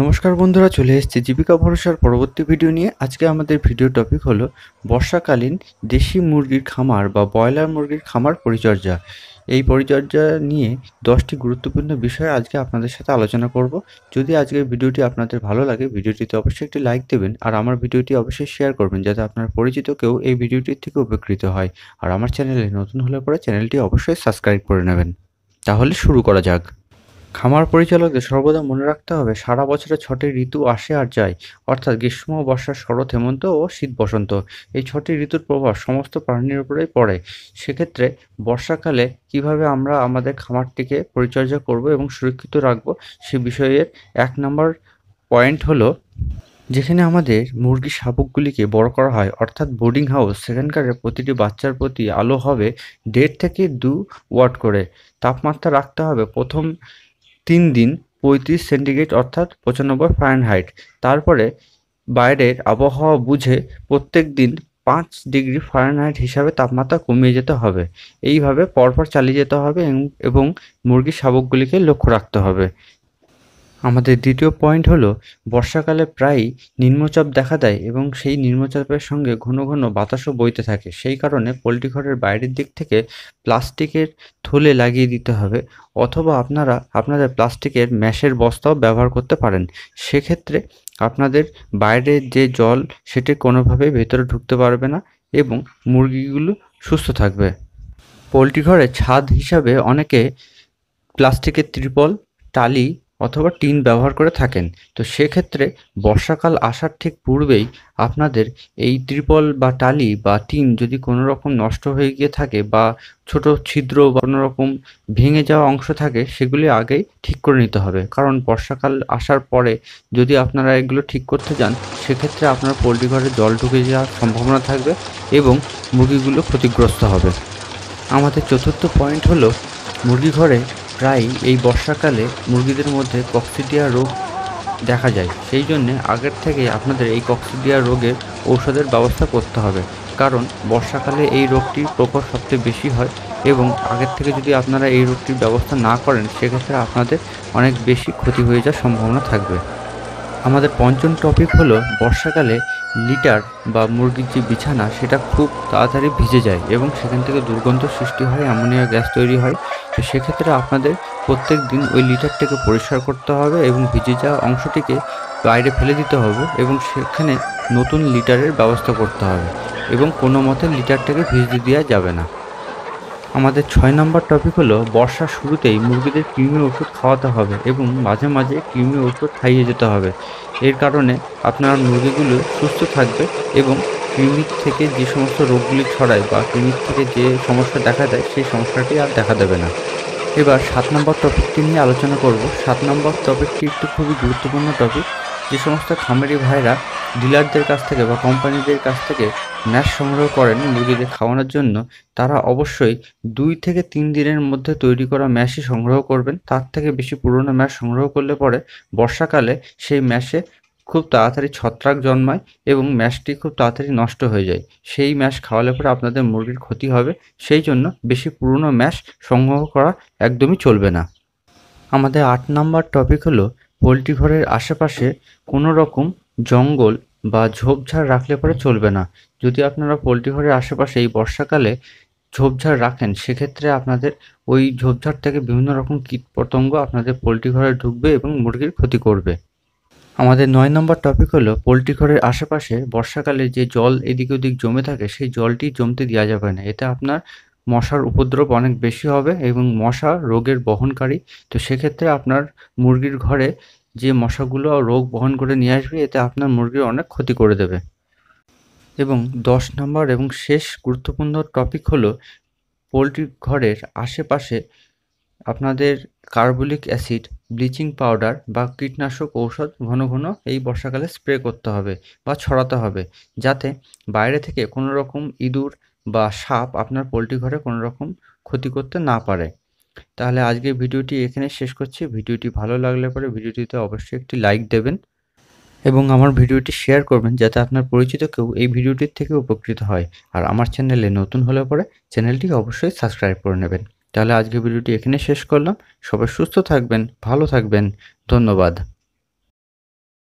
নমস্কার বন্ধুরা চলে এসেছি জীবিকা ভরসার পরবর্তী ভিডিও নিয়ে আজকে আমাদের ভিডিও টপিক হলো বর্ষাকালীন দেশি মুরগির খামার বা ব্রয়লার মুরগির খামার পরিচর্যা এই পরিচর্যা নিয়ে দশটি গুরুত্বপূর্ণ বিষয় আজকে আপনাদের সাথে আলোচনা করব যদি আজকের ভিডিওটি আপনাদের ভালো লাগে ভিডিওটিতে অবশ্যই একটি লাইক দেবেন আর আমার ভিডিওটি অবশ্যই শেয়ার করবেন যাতে আপনার পরিচিত কেউ এই ভিডিওটির থেকে উপকৃত হয় আর আমার চ্যানেলে নতুন হলে পরে চ্যানেলটি অবশ্যই সাবস্ক্রাইব করে নেবেন তাহলে শুরু করা যাক খামার পরিচালকদের সর্বদা মনে রাখতে হবে সারা বছরে ছটি ঋতু আসে আর যায় অর্থাৎ গ্রীষ্ম বর্ষা শরৎ হেমন্ত ও শীত বসন্ত এই ছটি ঋতুর প্রভাব সমস্ত প্রাণীর উপরেই পড়ে সেক্ষেত্রে বর্ষাকালে কিভাবে আমরা আমাদের খামারটিকে পরিচর্যা করব এবং সুরক্ষিত রাখব সে বিষয়ের এক নম্বর পয়েন্ট হলো যেখানে আমাদের মুরগি শাবকগুলিকে বড় করা হয় অর্থাৎ বোর্ডিং হাউস সেখানকার প্রতিটি বাচ্চার প্রতি আলো হবে দেড় থেকে দু ওয়াট করে তাপমাত্রা রাখতে হবে প্রথম তিন দিন পঁয়ত্রিশ সেন্টিগ্রেড অর্থাৎ পঁচানব্বই ফারেনহাইট তারপরে বাইরের আবহাওয়া বুঝে প্রত্যেক দিন পাঁচ ডিগ্রি ফারেনহাইট হিসাবে তাপমাত্রা কমিয়ে যেতে হবে এইভাবে পরপর চালিয়ে যেতে হবে এবং মুরগির শাবকগুলিকে লক্ষ্য রাখতে হবে আমাদের দ্বিতীয় পয়েন্ট হলো বর্ষাকালে প্রায়ই নিম্নচাপ দেখা দেয় এবং সেই নিম্নচাপের সঙ্গে ঘন ঘন বাতাসও বইতে থাকে সেই কারণে পোলট্রি ঘরের বাইরের দিক থেকে প্লাস্টিকের থলে লাগিয়ে দিতে হবে অথবা আপনারা আপনাদের প্লাস্টিকের ম্যাশের বস্তাও ব্যবহার করতে পারেন সেক্ষেত্রে আপনাদের বাইরের যে জল সেটি কোনোভাবে ভেতরে ঢুকতে পারবে না এবং মুরগিগুলো সুস্থ থাকবে পোলট্রি ঘরে ছাদ হিসাবে অনেকে প্লাস্টিকের ত্রিপল টালি অথবা টিন ব্যবহার করে থাকেন তো সেক্ষেত্রে বর্ষাকাল আসার ঠিক পূর্বেই আপনাদের এই ত্রিপল বা টালি বা টিন যদি কোনো রকম নষ্ট হয়ে গিয়ে থাকে বা ছোট ছিদ্র বা কোনো রকম ভেঙে যাওয়া অংশ থাকে সেগুলি আগেই ঠিক করে নিতে হবে কারণ বর্ষাকাল আসার পরে যদি আপনারা এগুলো ঠিক করতে যান সেক্ষেত্রে আপনার পোলট্রি ঘরে জল ঢুকে যাওয়ার সম্ভাবনা থাকবে এবং মুরগিগুলো ক্ষতিগ্রস্ত হবে আমাদের চতুর্থ পয়েন্ট হলো মুরগি ঘরে প্রায়ই এই বর্ষাকালে মুরগিদের মধ্যে কক্সিডিয়া রোগ দেখা যায় সেই জন্যে আগের থেকে আপনাদের এই কক্সিডিয়া রোগের ঔষধের ব্যবস্থা করতে হবে কারণ বর্ষাকালে এই রোগটির প্রকোপ সবচেয়ে বেশি হয় এবং আগের থেকে যদি আপনারা এই রোগটির ব্যবস্থা না করেন সেক্ষেত্রে আপনাদের অনেক বেশি ক্ষতি হয়ে যাওয়ার সম্ভাবনা থাকবে আমাদের পঞ্চম টপিক হলো বর্ষাকালে লিটার বা মুরগির যে বিছানা সেটা খুব তাড়াতাড়ি ভিজে যায় এবং সেখান থেকে দুর্গন্ধ সৃষ্টি হয় অ্যামোনিয়া গ্যাস তৈরি হয় তো সেক্ষেত্রে আপনাদের প্রত্যেক দিন ওই লিটারটাকে পরিষ্কার করতে হবে এবং ভিজে যাওয়া অংশটিকে বাইরে ফেলে দিতে হবে এবং সেখানে নতুন লিটারের ব্যবস্থা করতে হবে এবং কোনো মতে লিটারটাকে ভিজতে দেওয়া যাবে না আমাদের ছয় নম্বর টপিক হলো বর্ষার শুরুতেই মুরগিদের কৃমি ওষুধ খাওয়াতে হবে এবং মাঝে মাঝে কৃমি ওষুধ খাইয়ে যেতে হবে এর কারণে আপনার মুরগিগুলো সুস্থ থাকবে এবং ক্লিনিক থেকে যে সমস্ত রোগগুলি ছড়ায় বা ক্লিনিক থেকে যে সমস্যা দেখা দেয় সেই সমস্যাটি আর দেখা দেবে না এবার সাত নম্বর টপিকটি নিয়ে আলোচনা করব সাত নম্বর টপিকটি একটি খুবই গুরুত্বপূর্ণ টপিক যে সমস্ত খামারি ভাইরা ডিলারদের কাছ থেকে বা কোম্পানিদের কাছ থেকে ম্যাশ সংগ্রহ করেন মুরগিদের খাওয়ানোর জন্য তারা অবশ্যই দুই থেকে তিন দিনের মধ্যে তৈরি করা ম্যাশই সংগ্রহ করবেন তার থেকে বেশি পুরনো ম্যাশ সংগ্রহ করলে পরে বর্ষাকালে সেই ম্যাশে খুব তাড়াতাড়ি ছত্রাক জন্মায় এবং ম্যাশটি খুব তাড়াতাড়ি নষ্ট হয়ে যায় সেই ম্যাশ খাওয়ালে পরে আপনাদের মুরগির ক্ষতি হবে সেই জন্য বেশি পুরনো ম্যাশ সংগ্রহ করা একদমই চলবে না আমাদের আট নাম্বার টপিক হলো পোলট্রি ঘরের আশেপাশে কোনো রকম জঙ্গল বা ঝোপঝাড় রাখলে পরে চলবে না যদি আপনারা পোলট্রি ঘরের আশেপাশে এই বর্ষাকালে ঝোপঝাড় রাখেন সেক্ষেত্রে আপনাদের ওই ঝোপঝাড় থেকে বিভিন্ন রকম কীটপতঙ্গ আপনাদের পোলট্রি ঘরে ঢুকবে এবং মুরগির ক্ষতি করবে আমাদের নয় নম্বর টপিক হলো পোলট্রি ঘরের আশেপাশে বর্ষাকালে যে জল এদিক ওদিক জমে থাকে সেই জলটি জমতে দেওয়া যাবে না এতে আপনার মশার উপদ্রব অনেক বেশি হবে এবং মশা রোগের বহনকারী তো সেক্ষেত্রে আপনার মুরগির ঘরে যে মশাগুলো রোগ বহন করে নিয়ে আসবে এতে আপনার মুরগির অনেক ক্ষতি করে দেবে এবং দশ নম্বর এবং শেষ গুরুত্বপূর্ণ টপিক হলো পোলট্রি ঘরের আশেপাশে আপনাদের কার্বলিক অ্যাসিড ব্লিচিং পাউডার বা কীটনাশক ঔষধ ঘন ঘন এই বর্ষাকালে স্প্রে করতে হবে বা ছড়াতে হবে যাতে বাইরে থেকে কোনো রকম ইঁদুর বা সাপ আপনার পোলট্রি ঘরে কোনো রকম ক্ষতি করতে না পারে তাহলে আজকে ভিডিওটি এখানে শেষ করছি ভিডিওটি ভালো লাগলে পরে ভিডিওটিতে অবশ্যই একটি লাইক দেবেন এবং আমার ভিডিওটি শেয়ার করবেন যাতে আপনার পরিচিত কেউ এই ভিডিওটির থেকে উপকৃত হয় আর আমার চ্যানেলে নতুন হলে পরে চ্যানেলটি অবশ্যই সাবস্ক্রাইব করে নেবেন তাহলে আজকে ভিডিওটি এখানে শেষ করলাম সবাই সুস্থ থাকবেন ভালো থাকবেন ধন্যবাদ